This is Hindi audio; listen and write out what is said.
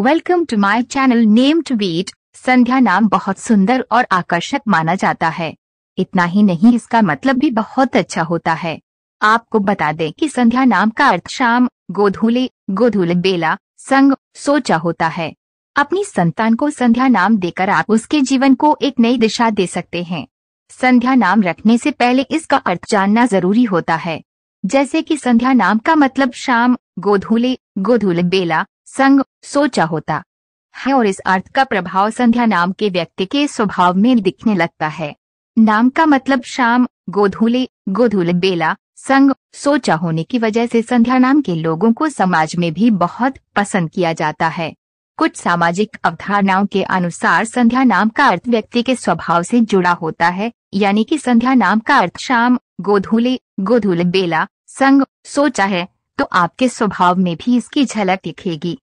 welcome to my channel name to beat Sandhya नाम बहुत सुंदर और आकर्षक माना जाता है इतना ही नहीं इसका मतलब भी बहुत अच्छा होता है आपको बता दें कि संध्या नाम का अर्थ शाम गोधूले गोधूल बेला संग सोचा होता है अपनी संतान को संध्या नाम देकर आप उसके जीवन को एक नई दिशा दे सकते हैं संध्या नाम रखने से पहले इसका अर्थ जानना जरूरी होता है जैसे कि संध्या नाम का मतलब शाम गोधूले गोधूल बेला संग सोचा होता है और इस अर्थ का प्रभाव संध्या नाम के व्यक्ति के स्वभाव में दिखने लगता है नाम का मतलब शाम गोधूले गोधूल बेला संग सोचा होने की वजह से संध्या नाम के लोगों को समाज में भी बहुत पसंद किया जाता है कुछ सामाजिक अवधारणाओं के अनुसार संध्या नाम का अर्थ व्यक्ति के स्वभाव से जुड़ा होता है यानी कि संध्या नाम का अर्थ शाम गोधूले गोधूल बेला संग सोचा है तो आपके स्वभाव में भी इसकी झलक दिखेगी